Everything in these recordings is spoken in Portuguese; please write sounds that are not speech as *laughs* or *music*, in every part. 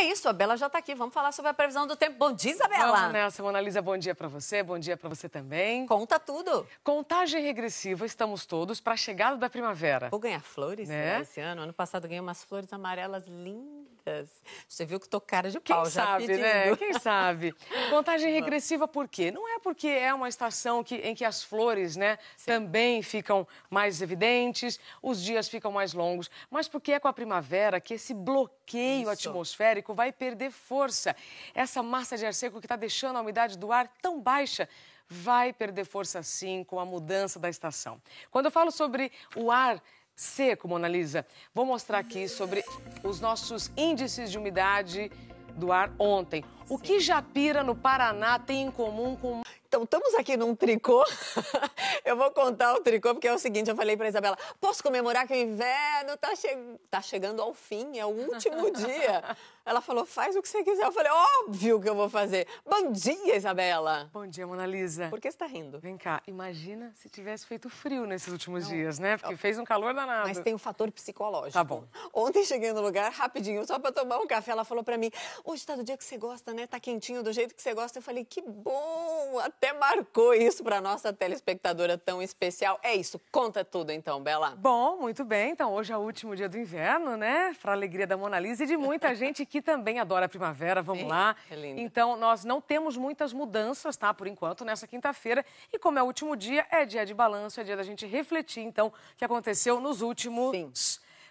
É isso, a Bela já está aqui. Vamos falar sobre a previsão do tempo. Bom dia, Isabela. Vamos nessa, né? Mona Lisa. Bom dia para você, bom dia para você também. Conta tudo. Contagem regressiva, estamos todos para a chegada da primavera. Vou ganhar flores né? né? esse ano. Ano passado ganhei umas flores amarelas lindas você viu que tô cara de pau Quem já sabe, né? pedindo. né? Quem sabe. *laughs* Contagem regressiva por quê? Não é porque é uma estação que, em que as flores, né, Sim. também ficam mais evidentes, os dias ficam mais longos, mas porque é com a primavera que esse bloqueio Isso. atmosférico vai perder força. Essa massa de ar seco que está deixando a umidade do ar tão baixa vai perder força sim com a mudança da estação. Quando eu falo sobre o ar seco, Mona Lisa. Vou mostrar aqui sobre os nossos índices de umidade do ar ontem. O que Japira, no Paraná, tem em comum com então, estamos aqui num tricô. *laughs* eu vou contar o tricô, porque é o seguinte: eu falei para Isabela, posso comemorar que o inverno está che... tá chegando ao fim, é o último *laughs* dia. Ela falou, faz o que você quiser. Eu falei, óbvio que eu vou fazer. Bom dia, Isabela. Bom dia, Mona Lisa. Por que você está rindo? Vem cá, imagina se tivesse feito frio nesses últimos Não. dias, né? Porque fez um calor danado. Mas tem um fator psicológico. Tá bom. Ontem cheguei no lugar rapidinho, só para tomar um café. Ela falou para mim, hoje está do dia que você gosta, né? Tá quentinho do jeito que você gosta. Eu falei, que bom, até marcou isso para nossa telespectadora tão especial. É isso, conta tudo então, Bela. Bom, muito bem. Então, hoje é o último dia do inverno, né? Para alegria da Mona Lisa e de muita *laughs* gente que também adora a primavera. Vamos Sim, lá. É lindo. Então, nós não temos muitas mudanças, tá? Por enquanto, nessa quinta-feira. E como é o último dia, é dia de balanço, é dia da gente refletir, então, o que aconteceu nos últimos. Sim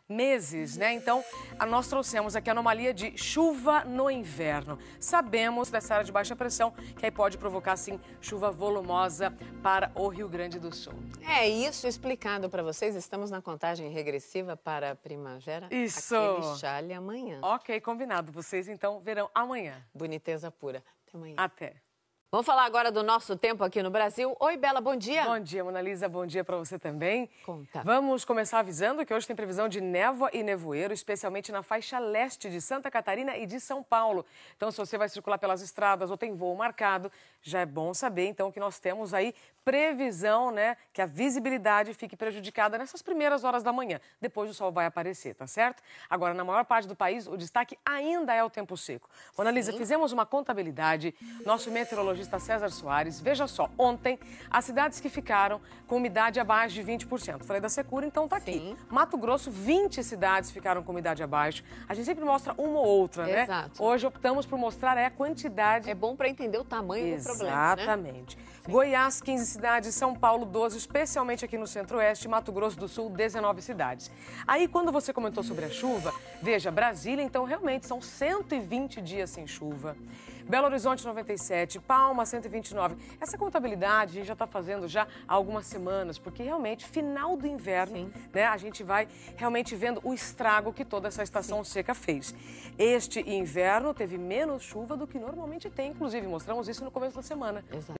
meses, né? Então, nós trouxemos aqui a anomalia de chuva no inverno. Sabemos dessa área de baixa pressão que aí pode provocar, sim, chuva volumosa para o Rio Grande do Sul. É isso explicado para vocês. Estamos na contagem regressiva para a primavera. Isso. Aquele chale amanhã. Ok, combinado. Vocês, então, verão amanhã. Boniteza pura. Até amanhã. Até. Vamos falar agora do nosso tempo aqui no Brasil. Oi, Bela, bom dia. Bom dia, Mona Lisa, bom dia para você também. Conta. Vamos começar avisando que hoje tem previsão de névoa e nevoeiro, especialmente na faixa leste de Santa Catarina e de São Paulo. Então, se você vai circular pelas estradas ou tem voo marcado, já é bom saber, então, que nós temos aí previsão, né, que a visibilidade fique prejudicada nessas primeiras horas da manhã. Depois o sol vai aparecer, tá certo? Agora, na maior parte do país, o destaque ainda é o tempo seco. Mona Lisa, fizemos uma contabilidade, nosso meteorologista meteorologista César Soares. Veja só, ontem, as cidades que ficaram com umidade abaixo de 20%. Falei da Secura, então tá aqui. Sim. Mato Grosso, 20 cidades ficaram com umidade abaixo. A gente sempre mostra uma ou outra, né? Exato. Hoje optamos por mostrar é a quantidade. É bom para entender o tamanho Exatamente. do problema. Né? Exatamente. Né? Goiás, 15 cidades, São Paulo, 12, especialmente aqui no Centro-Oeste, Mato Grosso do Sul, 19 cidades. Aí, quando você comentou sobre a chuva, veja, Brasília, então realmente são 120 dias sem chuva. Belo Horizonte, 97, Palmas uma 129. Essa contabilidade a gente já está fazendo já há algumas semanas, porque realmente, final do inverno, Sim. né, a gente vai realmente vendo o estrago que toda essa estação Sim. seca fez. Este inverno teve menos chuva do que normalmente tem, inclusive mostramos isso no começo da semana. Exato.